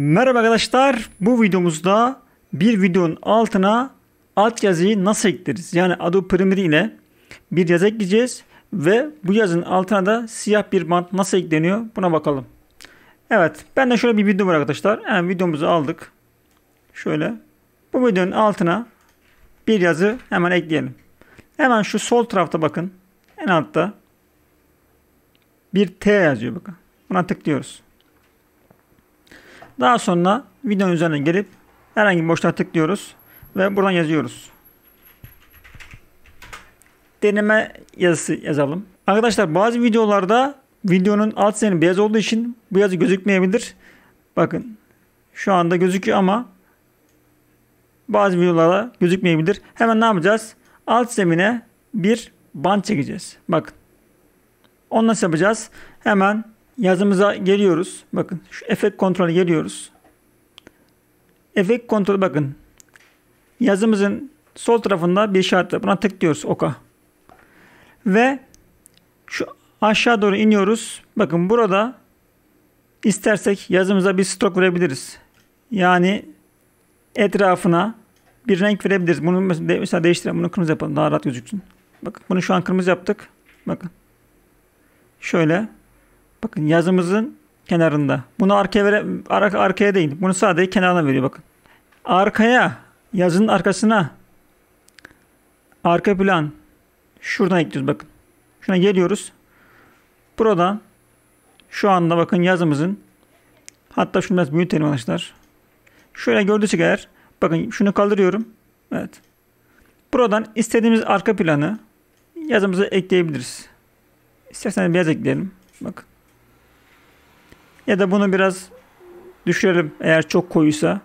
Merhaba arkadaşlar. Bu videomuzda bir videonun altına alt yazıyı nasıl ekleriz? Yani Adobe Premiere ile bir yazı ekleyeceğiz ve bu yazının altına da siyah bir bant nasıl ekleniyor? Buna bakalım. Evet, ben de şöyle bir video var arkadaşlar. Yani videomuzu aldık. Şöyle bu videonun altına bir yazı hemen ekleyelim. Hemen şu sol tarafta bakın. En altta bir T yazıyor bakın. Buna tıklıyoruz. Daha sonra videonun üzerine gelip herhangi bir boşluğa tıklıyoruz ve buradan yazıyoruz. Deneme yazısı yazalım. Arkadaşlar bazı videolarda videonun alt sınırı beyaz olduğu için bu yazı gözükmeyebilir. Bakın şu anda gözüküyor ama bazı videolarda gözükmeyebilir. Hemen ne yapacağız? Alt zemine bir bant çekeceğiz. Bakın. Onu nasıl yapacağız? Hemen yazımıza geliyoruz. Bakın şu efekt kontrolü geliyoruz. Efekt kontrolü bakın. Yazımızın sol tarafında bir işaret var. Buna tıklıyoruz oka. Ve şu aşağı doğru iniyoruz. Bakın burada istersek yazımıza bir stok verebiliriz. Yani etrafına bir renk verebiliriz. Bunu mesela değiştirelim. Bunu kırmızı yapalım. Daha rahat gözüksün. Bakın bunu şu an kırmızı yaptık. Bakın. Şöyle. Bakın yazımızın kenarında. Bunu arkaya, vere, ar arkaya değil. Bunu sadece kenarına veriyor bakın. Arkaya yazının arkasına arka plan şuradan ekliyoruz bakın. Şuna geliyoruz. Buradan şu anda bakın yazımızın hatta şunu biraz büyütelim arkadaşlar. Şöyle gördüğünüz eğer bakın şunu kaldırıyorum. Evet. Buradan istediğimiz arka planı yazımıza ekleyebiliriz. İsterseniz biraz ekleyelim. Bakın. Ya da bunu biraz düşürelim eğer çok koyuysa.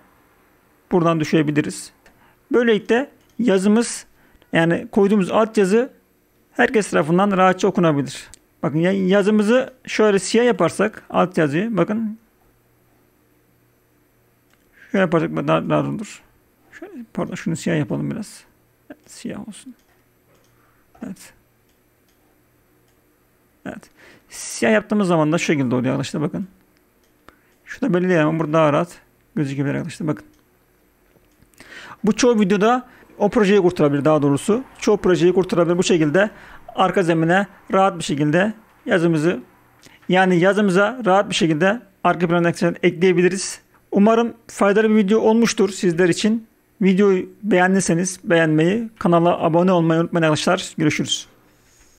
Buradan düşürebiliriz. Böylelikle yazımız yani koyduğumuz alt yazı herkes tarafından rahatça okunabilir. Bakın yazımızı şöyle siyah yaparsak alt yazıyı. bakın şöyle yaparsak daha rahat olur. Şöyle, pardon şunu siyah yapalım biraz. Evet, siyah olsun. Evet. Evet. Siyah yaptığımız zaman da şu şekilde oluyor arkadaşlar bakın. Şurada belli ama burada daha rahat gözükebilir arkadaşlar. Bakın. Bu çoğu videoda o projeyi kurtarabilir daha doğrusu. Çoğu projeyi kurtarabilir. Bu şekilde arka zemine rahat bir şekilde yazımızı yani yazımıza rahat bir şekilde arka plan ekleyebiliriz. Umarım faydalı bir video olmuştur sizler için. Videoyu beğendiyseniz beğenmeyi, kanala abone olmayı unutmayın arkadaşlar. Görüşürüz.